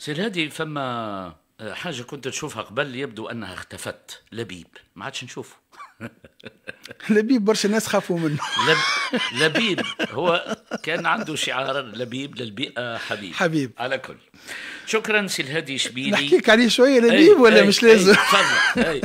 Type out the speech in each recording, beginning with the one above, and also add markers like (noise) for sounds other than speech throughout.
سي هادي فما آه، حاجة كنت تشوفها قبل يبدو أنها اختفت لبيب ما عادش نشوفه (laughs) لبيب برشا الناس خافوا منه (laughs) لب... لبيب هو كان عنده شعار لبيب للبيئة حبيب حبيب على كل شكرا سي الهادي شبيلي نحكيك عليه شوية لبيب أي ولا أي مش لازم تفضل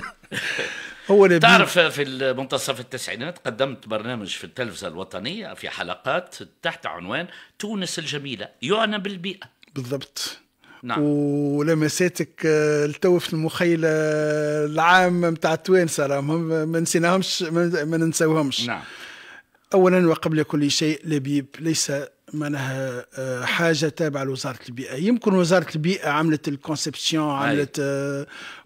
(laughs) هو لبيب تعرف في منتصف التسعينات قدمت برنامج في التلفزة الوطنية في حلقات تحت عنوان تونس الجميلة يعنى بالبيئة بالضبط نعم. ولمساتك آه، التو في المخيله آه، العام نتاع التوانسه راهم ما نسيناهمش ما ننساوهمش نعم. اولا وقبل كل شيء لبيب ليس معناها آه، حاجه تابعه لوزاره البيئه يمكن وزاره البيئه عملت الكونسبسيون عملت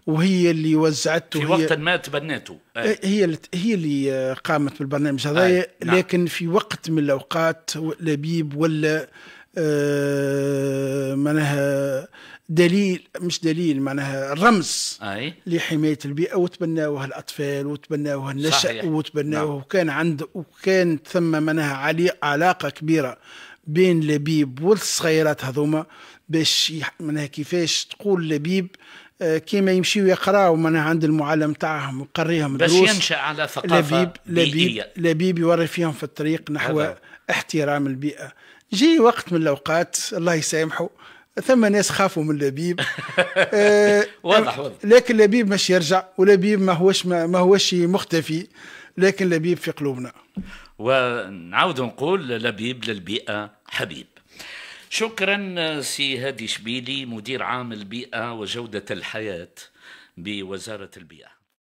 وهي اللي وزعته في وقت ما تبنته هي إيه، هي اللي قامت بالبرنامج هذا لكن في وقت من الاوقات لبيب ولا دليل مش دليل معناها رمز أي. لحمايه البيئه وتبناوها الاطفال وتبناوها النشا نعم. وتبناوه وكان عند وكان ثم معناها علي علاقه كبيره بين لبيب والصغيرات هذوما باش معناها كيفاش تقول لبيب آه، كيما يمشيو يقراوا معناها عند المعلم تاعهم ويقريهم باش ينشا على ثقافه لبيب لبيب لبيب يوري فيهم في الطريق نحو هذا. احترام البيئه جي وقت من الاوقات الله يسامحه ثم ناس خافوا من لبيب (laughs) آه، واضح واضح لكن لبيب مش يرجع ولبيب ما هوش ما, ما هوش مختفي لكن لبيب في قلوبنا ونعود نقول لبيب للبيئة حبيب شكرا سي هادي شبيلي مدير عام البيئة وجودة الحياة بوزارة البيئة